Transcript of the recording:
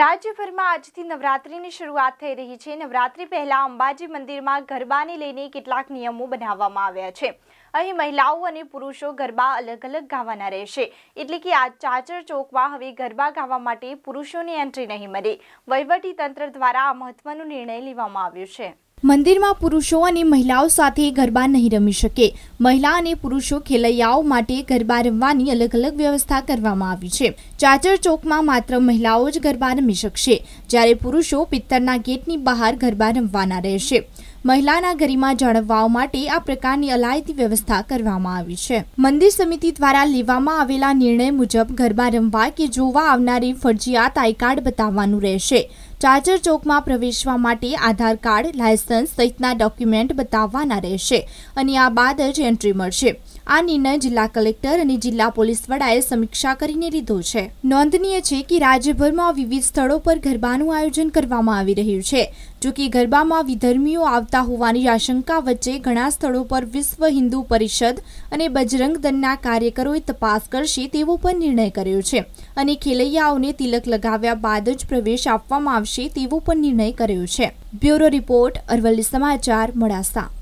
રાજ્યભરમાં આજથી નવરાત્રિની શરૂઆત થઈ રહી છે નવરાત્રિ પહેલા અંબાજી મંદિરમાં ગરબાને લઈને કેટલાક નિયમો બનાવવામાં આવ્યા છે અહીં મહિલાઓ અને પુરુષો ગરબા અલગ અલગ ગાવાના રહેશે એટલે કે આ ચાચર ચોકમાં હવે ગરબા ગાવા માટે પુરુષોની એન્ટ્રી નહીં મળે વહીવટી તંત્ર દ્વારા આ મહત્વનો નિર્ણય લેવામાં આવ્યો છે મંદિરમાં પુરુષો અને મહિલાઓ સાથે ગરબા નહીં રમી શકે મહિલા અને પુરુષો ખેલૈયાઓ માટે ગરબા રમવાની અલગ અલગ વ્યવસ્થા કરવામાં આવી છે ચાચર ચોકમાં માત્ર મહિલાઓ જ ગરબા રમી શકશે જ્યારે પુરુષો પિત્તરના ગેટની બહાર ગરબા રમવાના રહેશે મહિલાના ગરિમા જાળવવા માટે આ પ્રકારની અલાયતી વ્યવસ્થા કરવામાં આવી છે મંદિર સમિતિ દ્વારા લેવામાં આવેલા નિર્ણય મુજબ ગરબા રમવા કે જોવા આવનારી ફરજિયાત આઈ કાર્ડ બતાવવાનું રહેશે ચાર્જર ચોકમાં પ્રવેશવા માટે આધાર કાર્ડ લાયસન્સ સહિતના ડોક્યુમેન્ટ બતાવવાના રહેશે અને આ બાદ જ એન્ટ્રી મળશે આ નિર્ણય જિલ્લા કલેક્ટર અને જિલ્લા પોલીસ વડાએ સમીક્ષા કરીને લીધો છે નોંધનીય છે કે રાજ્યભરમાં વિવિધ સ્થળો પર ગરબાનું આયોજન કરવામાં આવી રહ્યું છે જો કે ગરબામાં વિધર્મીઓ આવતા આવતા હોવાની આશંકા વચ્ચે ઘણા સ્થળો પર વિશ્વ હિન્દુ પરિષદ અને બજરંગ દળના કાર્યકરોએ તપાસ કરશે તેવો પણ નિર્ણય કર્યો છે અને ખેલૈયાઓને તિલક લગાવ્યા બાદ જ પ્રવેશ આપવામાં આવશે તેવો પણ નિર્ણય કર્યો છે બ્યુરો રિપોર્ટ અરવલ્લી સમાચાર મોડાસા